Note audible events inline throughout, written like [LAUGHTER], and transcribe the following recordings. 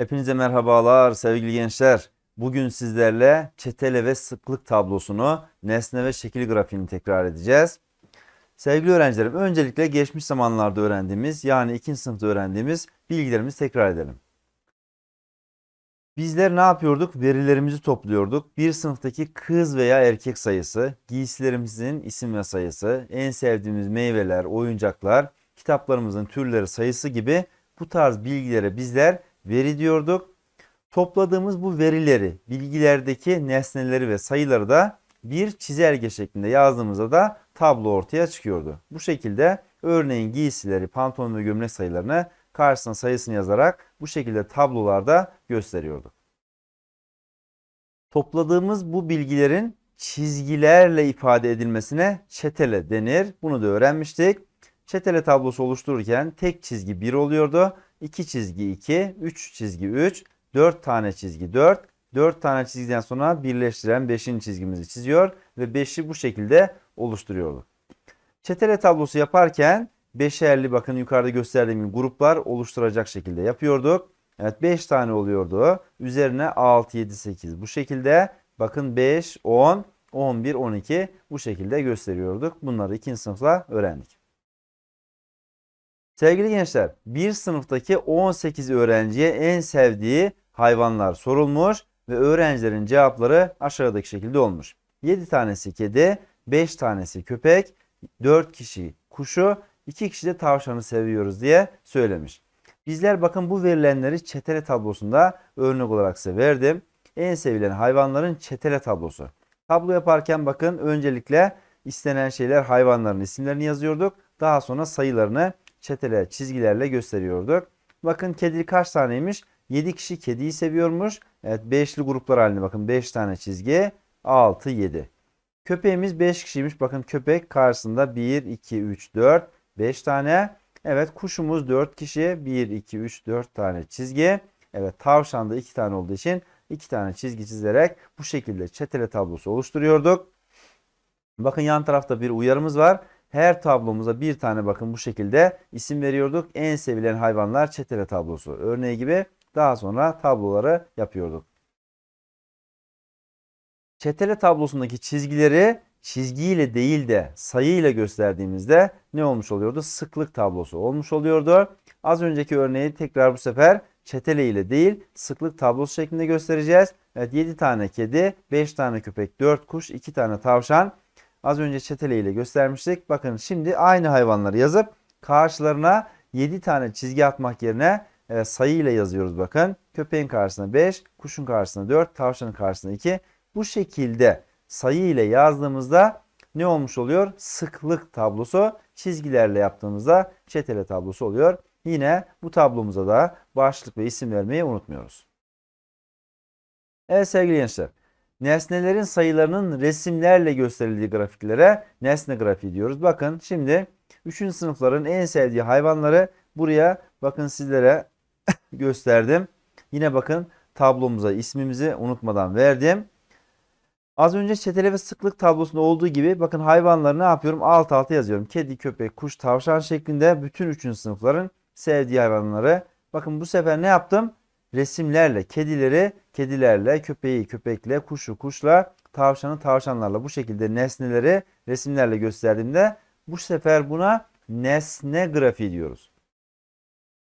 Hepinize merhabalar sevgili gençler. Bugün sizlerle çetele ve sıklık tablosunu nesne ve şekil grafiğini tekrar edeceğiz. Sevgili öğrencilerim öncelikle geçmiş zamanlarda öğrendiğimiz yani ikinci sınıfta öğrendiğimiz bilgilerimizi tekrar edelim. Bizler ne yapıyorduk? Verilerimizi topluyorduk. Bir sınıftaki kız veya erkek sayısı, giysilerimizin isim ve sayısı, en sevdiğimiz meyveler, oyuncaklar, kitaplarımızın türleri sayısı gibi bu tarz bilgilere bizler veri diyorduk. Topladığımız bu verileri, bilgilerdeki nesneleri ve sayıları da bir çizelge şeklinde yazdığımızda da tablo ortaya çıkıyordu. Bu şekilde örneğin giysileri, pantolon ve gömlek sayılarını karşısına sayısını yazarak bu şekilde tablolarda gösteriyorduk. Topladığımız bu bilgilerin çizgilerle ifade edilmesine çetele denir. Bunu da öğrenmiştik. Çetele tablosu oluştururken tek çizgi 1 oluyordu. 2 çizgi 2, 3 çizgi 3, 4 tane çizgi 4. 4 tane çizgiden sonra birleştiren 5. çizgimizi çiziyor ve 5'i bu şekilde oluşturuyorduk. Çetele tablosu yaparken 5'erli bakın yukarıda gösterdiğim gibi gruplar oluşturacak şekilde yapıyorduk. Evet 5 tane oluyordu. Üzerine 6, 7, 8 bu şekilde. Bakın 5, 10, 11, 12 bu şekilde gösteriyorduk. Bunları ikinci sınıfla öğrendik. Sevgili gençler bir sınıftaki 18 öğrenciye en sevdiği hayvanlar sorulmuş ve öğrencilerin cevapları aşağıdaki şekilde olmuş. 7 tanesi kedi, 5 tanesi köpek, 4 kişi kuşu, 2 kişi de tavşanı seviyoruz diye söylemiş. Bizler bakın bu verilenleri çetele tablosunda örnek olarak size verdim. En sevilen hayvanların çetele tablosu. Tablo yaparken bakın öncelikle istenen şeyler hayvanların isimlerini yazıyorduk. Daha sonra sayılarını çeteler, çizgilerle gösteriyordu. Bakın kedi kaç taneymiş? 7 kişi kediyi seviyormuş. Evet beşli gruplar halinde bakın 5 tane çizgi. 6, 7. Köpeğimiz 5 kişiymiş. Bakın köpek karşısında 1, 2, 3, 4, 5 tane. Evet kuşumuz 4 kişi. 1, 2, 3, 4 tane çizgi. Evet tavşan da 2 tane olduğu için 2 tane çizgi çizerek bu şekilde çetele tablosu oluşturuyorduk. Bakın yan tarafta bir uyarımız var. Her tablomuza bir tane bakın bu şekilde isim veriyorduk. En sevilen hayvanlar çetele tablosu. Örneği gibi daha sonra tabloları yapıyorduk. Çetele tablosundaki çizgileri çizgiyle değil de sayıyla gösterdiğimizde ne olmuş oluyordu? Sıklık tablosu olmuş oluyordu. Az önceki örneği tekrar bu sefer çetele ile değil sıklık tablosu şeklinde göstereceğiz. Evet 7 tane kedi, 5 tane köpek, 4 kuş, 2 tane tavşan Az önce çeteleyle göstermiştik. Bakın şimdi aynı hayvanları yazıp karşılarına 7 tane çizgi atmak yerine e, sayı ile yazıyoruz bakın. Köpeğin karşısına 5, kuşun karşısına 4, tavşanın karşısına 2. Bu şekilde sayı ile yazdığımızda ne olmuş oluyor? Sıklık tablosu çizgilerle yaptığımızda çetele tablosu oluyor. Yine bu tablomuza da başlık ve isim vermeyi unutmuyoruz. Evet sevgili gençler nesnelerin sayılarının resimlerle gösterildiği grafiklere nesne grafiği diyoruz. Bakın şimdi 3. sınıfların en sevdiği hayvanları buraya bakın sizlere [LAUGHS] gösterdim. Yine bakın tablomuza ismimizi unutmadan verdim. Az önce çetele ve sıklık tablosunda olduğu gibi bakın hayvanları ne yapıyorum? Alt alta yazıyorum. Kedi, köpek, kuş, tavşan şeklinde bütün 3. sınıfların sevdiği hayvanları. Bakın bu sefer ne yaptım? resimlerle, kedileri kedilerle, köpeği köpekle, kuşu kuşla, tavşanı tavşanlarla bu şekilde nesneleri resimlerle gösterdiğimde bu sefer buna nesne grafiği diyoruz.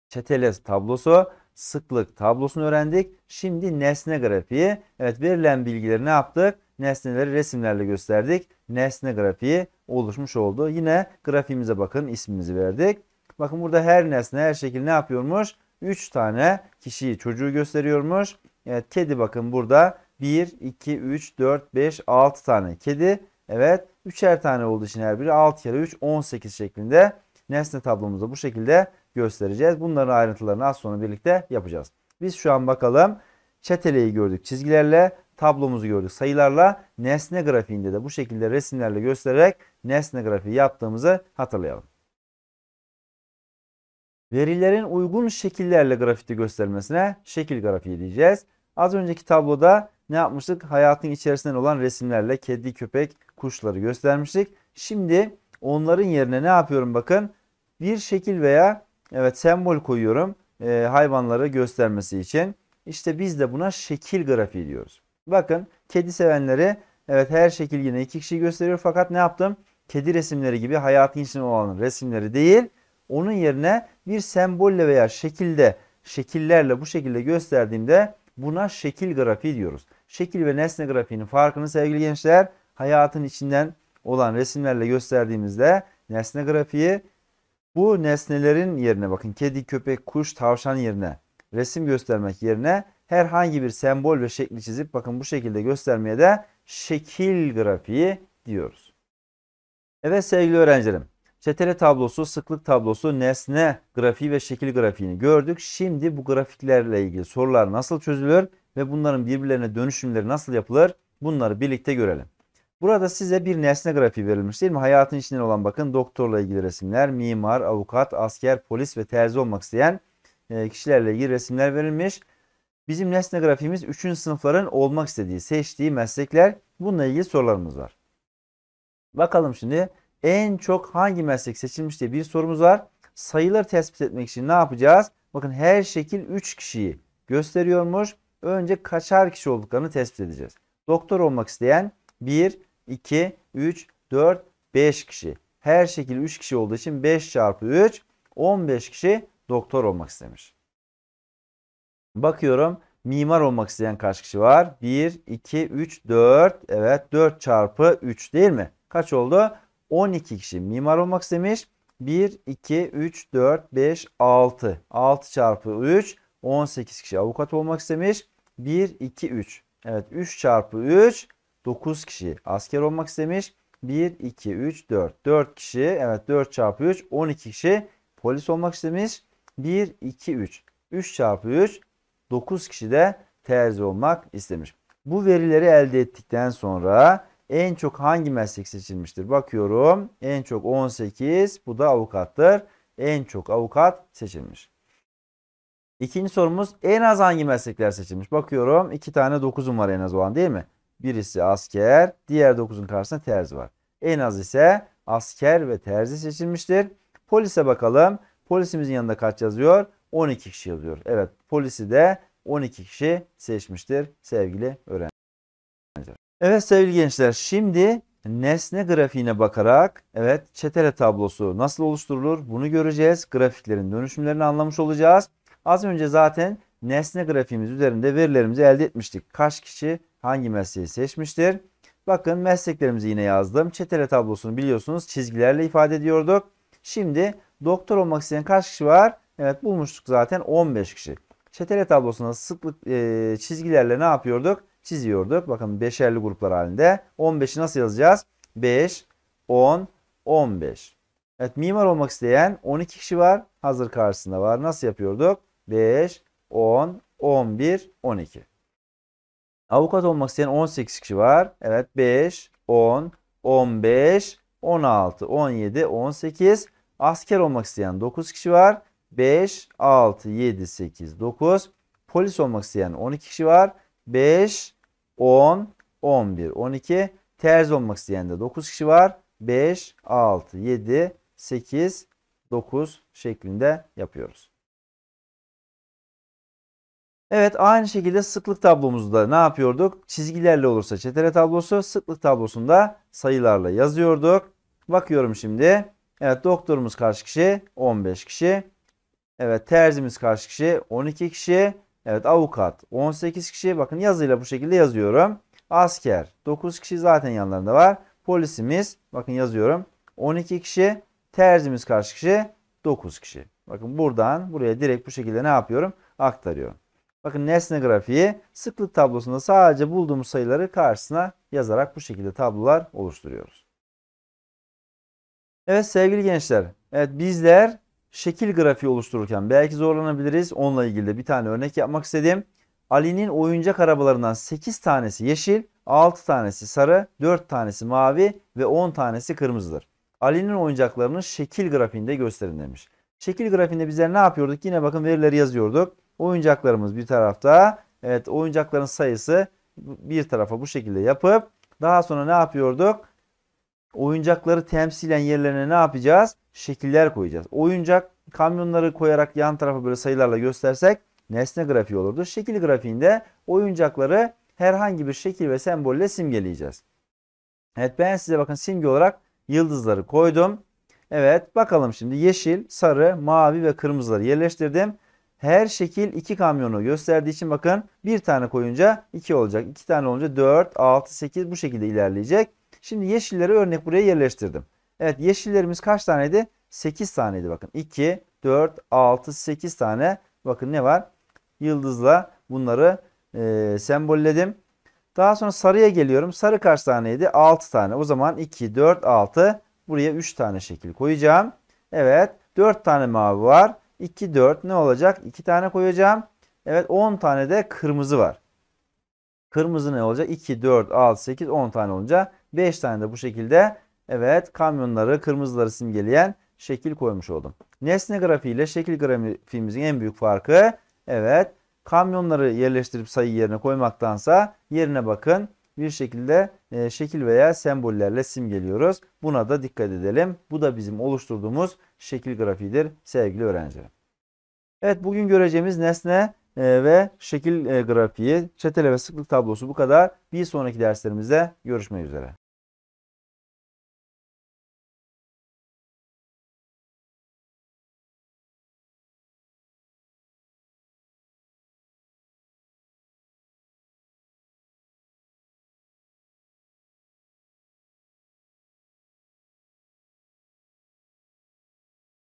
Çeteles tablosu, sıklık tablosunu öğrendik. Şimdi nesne grafiği. Evet verilen bilgileri ne yaptık? Nesneleri resimlerle gösterdik. Nesne grafiği oluşmuş oldu. Yine grafiğimize bakın ismimizi verdik. Bakın burada her nesne her şekil ne yapıyormuş? 3 tane kişiyi çocuğu gösteriyormuş. Evet kedi bakın burada 1, 2, 3, 4, 5, 6 tane kedi. Evet 3'er tane olduğu için her biri 6 kere 3 18 şeklinde nesne tablomuzu bu şekilde göstereceğiz. Bunların ayrıntılarını az sonra birlikte yapacağız. Biz şu an bakalım çeteleyi gördük çizgilerle, tablomuzu gördük sayılarla, nesne grafiğinde de bu şekilde resimlerle göstererek nesne grafiği yaptığımızı hatırlayalım verilerin uygun şekillerle grafikte gösterilmesine şekil grafiği diyeceğiz. Az önceki tabloda ne yapmıştık? Hayatın içerisinden olan resimlerle kedi, köpek, kuşları göstermiştik. Şimdi onların yerine ne yapıyorum bakın. Bir şekil veya evet sembol koyuyorum e, hayvanları göstermesi için. İşte biz de buna şekil grafiği diyoruz. Bakın kedi sevenleri evet her şekil yine iki kişi gösteriyor fakat ne yaptım? Kedi resimleri gibi hayatın içinde olan resimleri değil. Onun yerine bir sembolle veya şekilde şekillerle bu şekilde gösterdiğimde buna şekil grafiği diyoruz. Şekil ve nesne grafiğinin farkını sevgili gençler hayatın içinden olan resimlerle gösterdiğimizde nesne grafiği bu nesnelerin yerine bakın kedi, köpek, kuş, tavşan yerine resim göstermek yerine herhangi bir sembol ve şekli çizip bakın bu şekilde göstermeye de şekil grafiği diyoruz. Evet sevgili öğrencilerim Çetele tablosu, sıklık tablosu, nesne grafiği ve şekil grafiğini gördük. Şimdi bu grafiklerle ilgili sorular nasıl çözülür ve bunların birbirlerine dönüşümleri nasıl yapılır bunları birlikte görelim. Burada size bir nesne grafiği verilmiş değil mi? Hayatın içinde olan bakın doktorla ilgili resimler, mimar, avukat, asker, polis ve terzi olmak isteyen e, kişilerle ilgili resimler verilmiş. Bizim nesne grafiğimiz 3. sınıfların olmak istediği, seçtiği meslekler. Bununla ilgili sorularımız var. Bakalım şimdi en çok hangi meslek seçilmiş diye bir sorumuz var. Sayıları tespit etmek için ne yapacağız? Bakın her şekil 3 kişiyi gösteriyormuş. Önce kaçar kişi olduklarını tespit edeceğiz. Doktor olmak isteyen 1, 2, 3, 4, 5 kişi. Her şekil 3 kişi olduğu için 5 çarpı 3, 15 kişi doktor olmak istemiş. Bakıyorum mimar olmak isteyen kaç kişi var? 1, 2, 3, 4. Evet 4 çarpı 3 değil mi? Kaç oldu? 12 kişi mimar olmak istemiş. 1, 2, 3, 4, 5, 6. 6 çarpı 3, 18 kişi avukat olmak istemiş. 1, 2, 3. Evet 3 çarpı 3, 9 kişi asker olmak istemiş. 1, 2, 3, 4. 4 kişi evet 4 çarpı 3, 12 kişi polis olmak istemiş. 1, 2, 3. 3 çarpı 3, 9 kişi de terzi olmak istemiş. Bu verileri elde ettikten sonra en çok hangi meslek seçilmiştir? Bakıyorum en çok 18 bu da avukattır. En çok avukat seçilmiş. İkinci sorumuz en az hangi meslekler seçilmiş? Bakıyorum iki tane 9'um var en az olan değil mi? Birisi asker diğer 9'un karşısında terzi var. En az ise asker ve terzi seçilmiştir. Polise bakalım. Polisimizin yanında kaç yazıyor? 12 kişi yazıyor. Evet polisi de 12 kişi seçmiştir sevgili öğrenci. Evet sevgili gençler şimdi nesne grafiğine bakarak evet çetele tablosu nasıl oluşturulur bunu göreceğiz. Grafiklerin dönüşümlerini anlamış olacağız. Az önce zaten nesne grafiğimiz üzerinde verilerimizi elde etmiştik. Kaç kişi hangi mesleği seçmiştir? Bakın mesleklerimizi yine yazdım. Çetele tablosunu biliyorsunuz çizgilerle ifade ediyorduk. Şimdi doktor olmak isteyen kaç kişi var? Evet bulmuştuk zaten 15 kişi. Çetele tablosuna sıklık e, çizgilerle ne yapıyorduk? çiziyorduk. Bakın beşerli gruplar halinde. 15'i nasıl yazacağız? 5, 10, 15. Evet mimar olmak isteyen 12 kişi var. Hazır karşısında var. Nasıl yapıyorduk? 5, 10, 11, 12. Avukat olmak isteyen 18 kişi var. Evet 5, 10, 15, 16, 17, 18. Asker olmak isteyen 9 kişi var. 5, 6, 7, 8, 9. Polis olmak isteyen 12 kişi var. 5, 10, 11, 12. Terzi olmak isteyen de 9 kişi var. 5, 6, 7, 8, 9 şeklinde yapıyoruz. Evet aynı şekilde sıklık tablomuzda ne yapıyorduk? Çizgilerle olursa çetere tablosu, sıklık tablosunda sayılarla yazıyorduk. Bakıyorum şimdi. Evet doktorumuz karşı kişi? 15 kişi. Evet terzimiz karşı kişi? 12 kişi. Evet avukat 18 kişi bakın yazıyla bu şekilde yazıyorum. Asker 9 kişi zaten yanlarında var. Polisimiz bakın yazıyorum 12 kişi. Terzimiz karşı kişi? 9 kişi. Bakın buradan buraya direkt bu şekilde ne yapıyorum? Aktarıyorum. Bakın nesne grafiği sıklık tablosunda sadece bulduğumuz sayıları karşısına yazarak bu şekilde tablolar oluşturuyoruz. Evet sevgili gençler. Evet bizler şekil grafiği oluştururken belki zorlanabiliriz. Onunla ilgili de bir tane örnek yapmak istedim. Ali'nin oyuncak arabalarından 8 tanesi yeşil, 6 tanesi sarı, 4 tanesi mavi ve 10 tanesi kırmızıdır. Ali'nin oyuncaklarının şekil grafiğinde gösterin demiş. Şekil grafiğinde bizler ne yapıyorduk? Yine bakın verileri yazıyorduk. Oyuncaklarımız bir tarafta. Evet oyuncakların sayısı bir tarafa bu şekilde yapıp daha sonra ne yapıyorduk? Oyuncakları temsilen yerlerine ne yapacağız? Şekiller koyacağız. Oyuncak kamyonları koyarak yan tarafa böyle sayılarla göstersek nesne grafiği olurdu. Şekil grafiğinde oyuncakları herhangi bir şekil ve sembolle simgeleyeceğiz. Evet ben size bakın simge olarak yıldızları koydum. Evet bakalım şimdi yeşil, sarı, mavi ve kırmızıları yerleştirdim. Her şekil iki kamyonu gösterdiği için bakın bir tane koyunca iki olacak. iki tane olunca dört, altı, sekiz bu şekilde ilerleyecek. Şimdi yeşilleri örnek buraya yerleştirdim. Evet yeşillerimiz kaç taneydi? 8 taneydi bakın. 2, 4, 6, 8 tane bakın ne var? Yıldızla bunları e, sembolledim. Daha sonra sarıya geliyorum. Sarı kaç taneydi? 6 tane. O zaman 2, 4, 6. Buraya 3 tane şekil koyacağım. Evet. 4 tane mavi var. 2, 4 ne olacak? 2 tane koyacağım. Evet 10 tane de kırmızı var. Kırmızı ne olacak? 2, 4, 6, 8, 10 tane olunca 5 tane de bu şekilde evet kamyonları kırmızıları simgeleyen şekil koymuş oldum. Nesne grafiği ile şekil grafiğimizin en büyük farkı evet kamyonları yerleştirip sayı yerine koymaktansa yerine bakın bir şekilde e, şekil veya sembollerle simgeliyoruz. Buna da dikkat edelim. Bu da bizim oluşturduğumuz şekil grafiğidir sevgili öğrencilerim. Evet bugün göreceğimiz nesne e, ve şekil e, grafiği, çetele ve sıklık tablosu bu kadar. Bir sonraki derslerimizde görüşmek üzere.